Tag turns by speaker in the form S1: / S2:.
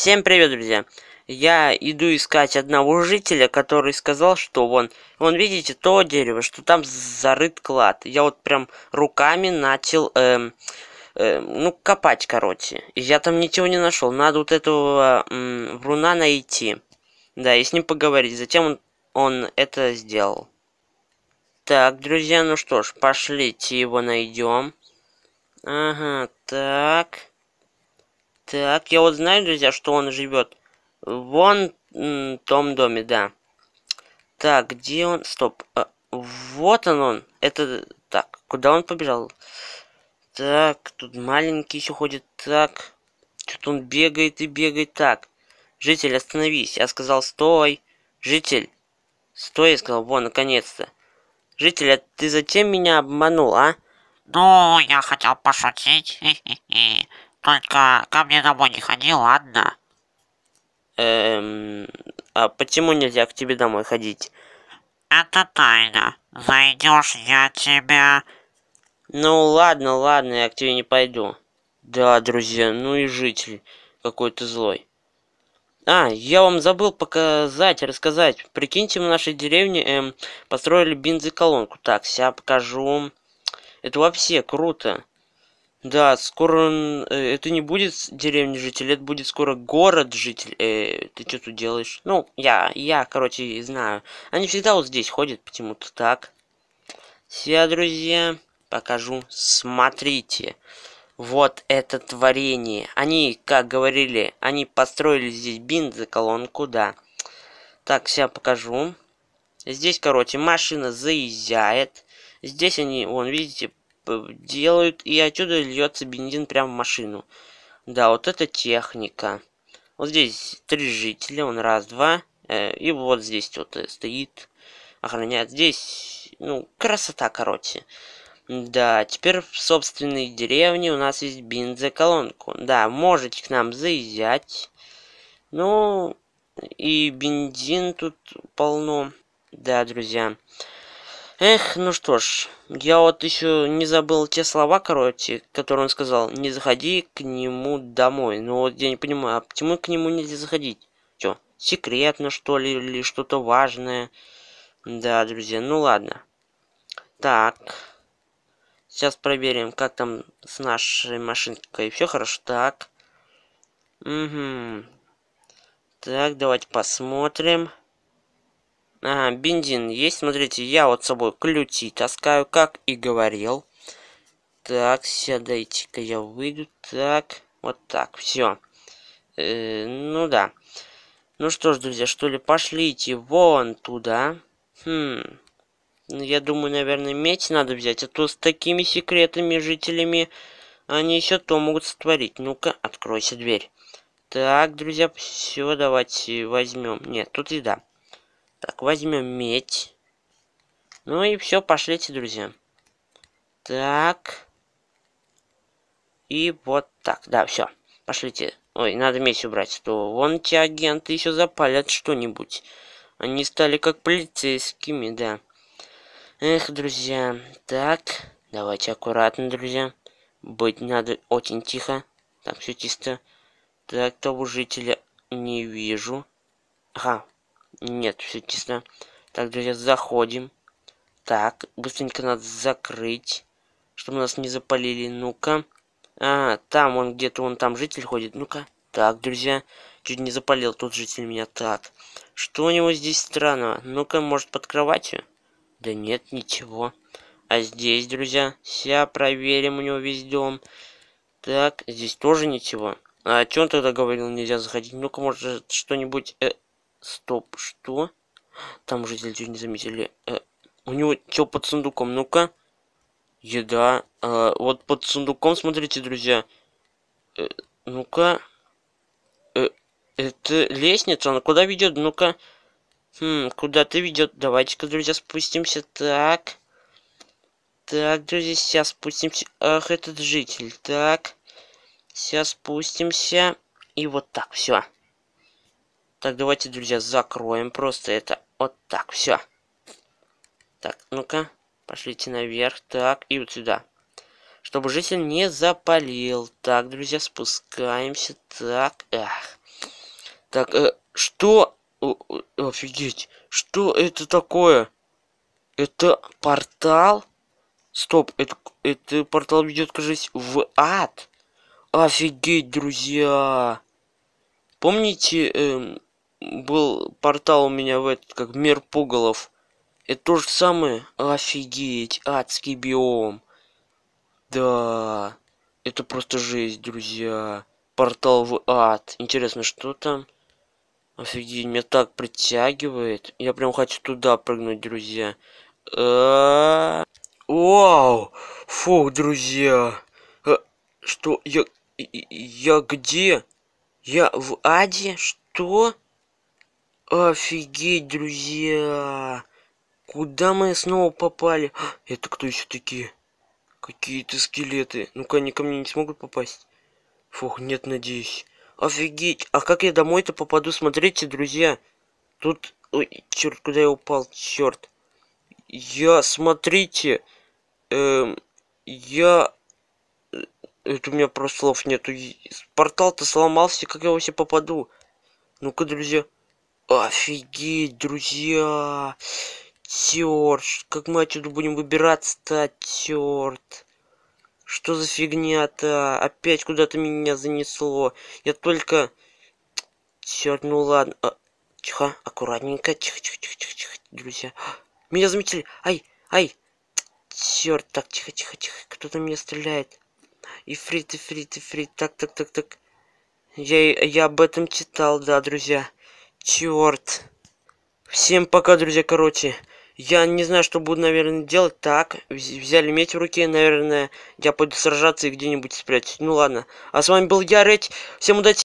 S1: Всем привет, друзья! Я иду искать одного жителя, который сказал, что вон, вон видите, то дерево, что там зарыт клад. Я вот прям руками начал, эм, э, ну, копать, короче. И я там ничего не нашел. Надо вот этого эм, вруна найти. Да, и с ним поговорить. Затем он, он это сделал. Так, друзья, ну что ж, пошлите его найдем. Ага, так... Так, я вот знаю, друзья, что он живет. Вон в том доме, да. Так, где он? Стоп. А, вот он он. Это... Так, куда он побежал? Так, тут маленький еще ходит. Так. Что-то он бегает и бегает. Так. Житель, остановись. Я сказал, стой. Житель. Стой, я сказал. Вон, наконец-то. Житель, а ты зачем меня обманул, а? Ну, я хотел пошутить. Только ко мне домой не ходи, ладно? Эм, а почему нельзя к тебе домой ходить? Это тайна. Зайдешь, я тебя... Ну ладно, ладно, я к тебе не пойду. Да, друзья, ну и житель какой-то злой. А, я вам забыл показать, рассказать. Прикиньте, в нашей деревне эм, построили бензоколонку. Так, сейчас покажу. Это вообще круто. Да, скоро он... Э, это не будет деревня житель, это будет скоро город житель. Э, ты что тут делаешь? Ну, я, я, короче, знаю. Они всегда вот здесь ходят, почему-то так. Все, друзья, покажу. Смотрите. Вот это творение. Они, как говорили, они построили здесь за колонку да. Так, все, покажу. Здесь, короче, машина заезжает. Здесь они, вон, видите, Э, делают, и отсюда льется бензин прямо в машину. Да, вот это техника. Вот здесь три жителя, он раз, два. Э, и вот здесь вот э, стоит, охраняет. Здесь, ну, красота, короче. Да, теперь в собственной деревне у нас есть бензоколонку. Да, можете к нам заезжать. Ну, и бензин тут полно. Да, друзья. Эх, ну что ж, я вот еще не забыл те слова, короче, которые он сказал. Не заходи к нему домой. Ну вот я не понимаю, а почему к нему нельзя заходить? Чё, секретно что ли, или что-то важное? Да, друзья, ну ладно. Так. Сейчас проверим, как там с нашей машинкой. Все хорошо, так. Угу. Так, давайте посмотрим а, бензин есть. Смотрите, я вот с собой ключи таскаю, как и говорил. Так, сядайте-ка я выйду. Так, вот так, все. Э, ну да. Ну что ж, друзья, что ли, пошлите вон туда. Хм. Ну, я думаю, наверное, медь надо взять, а то с такими секретами жителями они еще то могут сотворить. Ну-ка, откройся дверь. Так, друзья, все, давайте возьмем. Нет, тут еда. Так, возьмем медь. Ну и все, пошлите, друзья. Так. И вот так. Да, все. Пошлите. Ой, надо медь убрать, а то вон те агенты еще запалят что-нибудь. Они стали как полицейскими, да. Эх, друзья. Так, давайте аккуратно, друзья. Быть надо очень тихо. Так все чисто. Так, того жителя не вижу. Ага, нет, все чисто. Так, друзья, заходим. Так, быстренько надо закрыть, чтобы нас не запалили. Ну-ка. А, там он где-то, он там житель ходит. Ну-ка. Так, друзья, чуть не запалил тот житель меня. Так, что у него здесь странного? Ну-ка, может, под кроватью? Да нет, ничего. А здесь, друзья, вся проверим у него весь дом. Так, здесь тоже ничего. А о чем тогда говорил, нельзя заходить? Ну-ка, может, что-нибудь... Э, Стоп, что? Там уже чуть не заметили. Э, у него что под сундуком? Ну-ка. Еда. Э, вот под сундуком, смотрите, друзья. Э, ну-ка. Э, это лестница, она куда ведет? Ну-ка. Хм, куда ты ведет? Давайте-ка, друзья, спустимся. Так. Так, друзья, сейчас спустимся. Ах, этот житель. Так. Сейчас спустимся. И вот так, все. Так, давайте, друзья, закроем просто это. Вот так, все. Так, ну-ка, пошлите наверх. Так, и вот сюда. Чтобы житель не запалил. Так, друзья, спускаемся. Так, эх. Так, э, что? О, офигеть. Что это такое? Это портал? Стоп, это, это портал ведет, кажется, в ад. Офигеть, друзья. Помните, эм, был портал у меня в этот, как мир пугалов. Это то же самое? Офигеть, адский биом. Да, это просто жесть, друзья. Портал в ад. Интересно, что там? Офигеть, меня так притягивает. Я прям хочу туда прыгнуть, друзья. Э, вау! фух, друзья. Э, что? Я... Я где? Я в аде? Что? Офигеть, друзья! Куда мы снова попали? Это кто еще такие? Какие-то скелеты. Ну-ка, они ко мне не смогут попасть? Фух, нет, надеюсь. Офигеть! А как я домой-то попаду? Смотрите, друзья. Тут... Ой, черт, куда я упал? Черт. Я, смотрите. Эм, я... Э, это у меня просто слов нету. Портал-то сломался, как я вообще попаду? Ну-ка, друзья. Офигеть, друзья! Терт, как мы отсюда будем выбираться-то, терт? Что за фигня-то? Опять куда-то меня занесло. Я только... Черт, ну ладно. А, тихо, аккуратненько. Тихо, тихо, тихо, тихо, тихо, друзья. Меня заметили. Ай, ай. Черт, так, тихо, тихо, тихо. Кто-то меня стреляет. И фрит, и фрит, и фрит. Так, так, так, так. Я, я об этом читал, да, друзья. Черт. Всем пока, друзья, короче. Я не знаю, что буду, наверное, делать. Так, взяли меч в руке, наверное, я пойду сражаться и где-нибудь спрятать. Ну ладно. А с вами был я, Рэдь. Всем удачи.